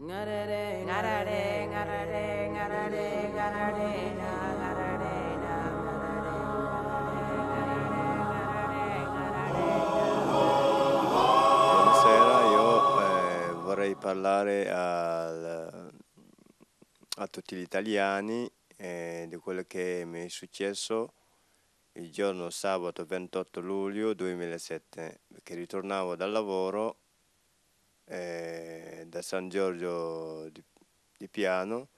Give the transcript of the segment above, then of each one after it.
Buonasera, io eh, vorrei parlare al, a tutti gli italiani eh, di quello che mi è successo il giorno sabato 28 luglio 2007 che ritornavo dal lavoro da San Giorgio di, di Piano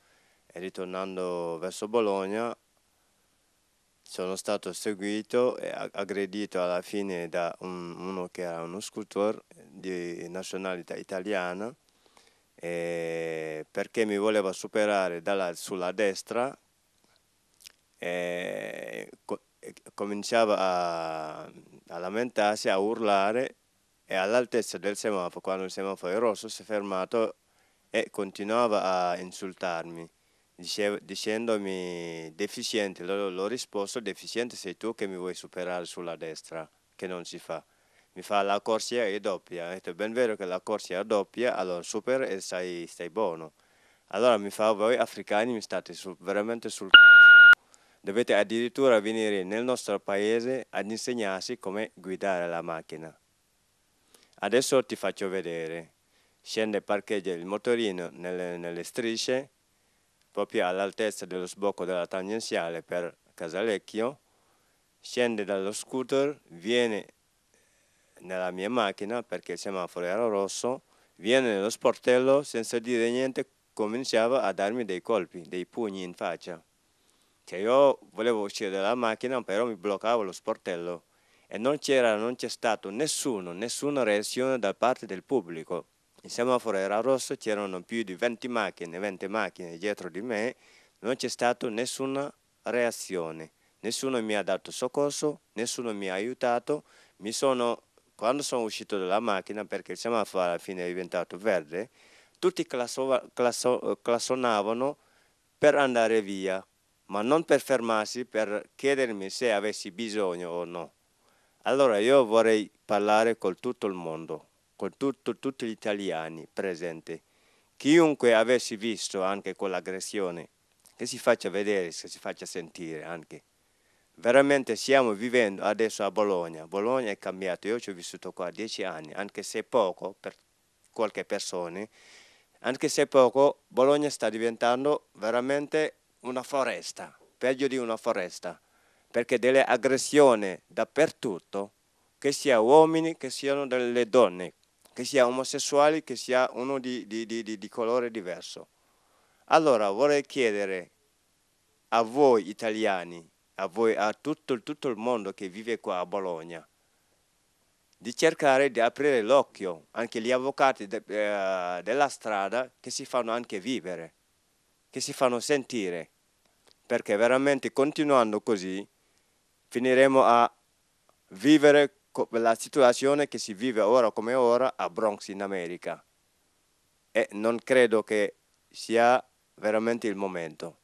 e ritornando verso Bologna sono stato seguito e aggredito alla fine da un, uno che era uno scultore di nazionalità italiana perché mi voleva superare dalla, sulla destra e co cominciava a, a lamentarsi, a urlare e all'altezza del semaforo, quando il semaforo è rosso, si è fermato e continuava a insultarmi, dicevo, dicendomi deficiente, l'ho, l'ho risposto deficiente sei tu che mi vuoi superare sulla destra, che non si fa. Mi fa la corsia e doppia, ho detto ben vero che la corsia è doppia, allora super e stai, stai buono. Allora mi fa voi africani mi state su, veramente sul c***o. Dovete addirittura venire nel nostro paese ad insegnarsi come guidare la macchina. Adesso ti faccio vedere. Scende e parcheggia il motorino nelle, nelle strisce, proprio all'altezza dello sbocco della tangenziale per Casalecchio, scende dallo scooter, viene nella mia macchina perché il semaforo era rosso, viene nello sportello senza dire niente, cominciava a darmi dei colpi, dei pugni in faccia. Cioè io volevo uscire dalla macchina, però mi bloccavo lo sportello e non c'era, non c'è stato nessuno, nessuna reazione da parte del pubblico. Il semaforo era rosso, c'erano più di 20 macchine, 20 macchine dietro di me, non c'è stata nessuna reazione, nessuno mi ha dato soccorso, nessuno mi ha aiutato, mi sono, quando sono uscito dalla macchina, perché il semaforo alla fine è diventato verde, tutti classo, classo, classonavano per andare via, ma non per fermarsi, per chiedermi se avessi bisogno o no. Allora io vorrei parlare con tutto il mondo, con tutto, tutti gli italiani presenti. Chiunque avesse visto anche quell'aggressione, che si faccia vedere, che si faccia sentire anche. Veramente stiamo vivendo adesso a Bologna. Bologna è cambiato, io ci ho vissuto qua dieci anni, anche se poco per qualche persona, anche se poco, Bologna sta diventando veramente una foresta, peggio di una foresta perché delle aggressioni dappertutto, che sia uomini, che siano delle donne, che sia omosessuali, che sia uno di, di, di, di colore diverso. Allora vorrei chiedere a voi italiani, a, voi, a tutto, tutto il mondo che vive qua a Bologna, di cercare di aprire l'occhio anche gli avvocati de, eh, della strada che si fanno anche vivere, che si fanno sentire, perché veramente continuando così finiremo a vivere la situazione che si vive ora come ora a Bronx in America e non credo che sia veramente il momento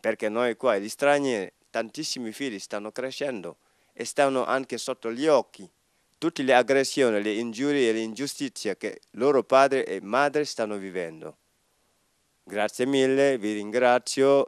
perché noi qua gli stranieri tantissimi figli stanno crescendo e stanno anche sotto gli occhi tutte le aggressioni, le ingiurie e le ingiustizie che loro padre e madre stanno vivendo. Grazie mille, vi ringrazio.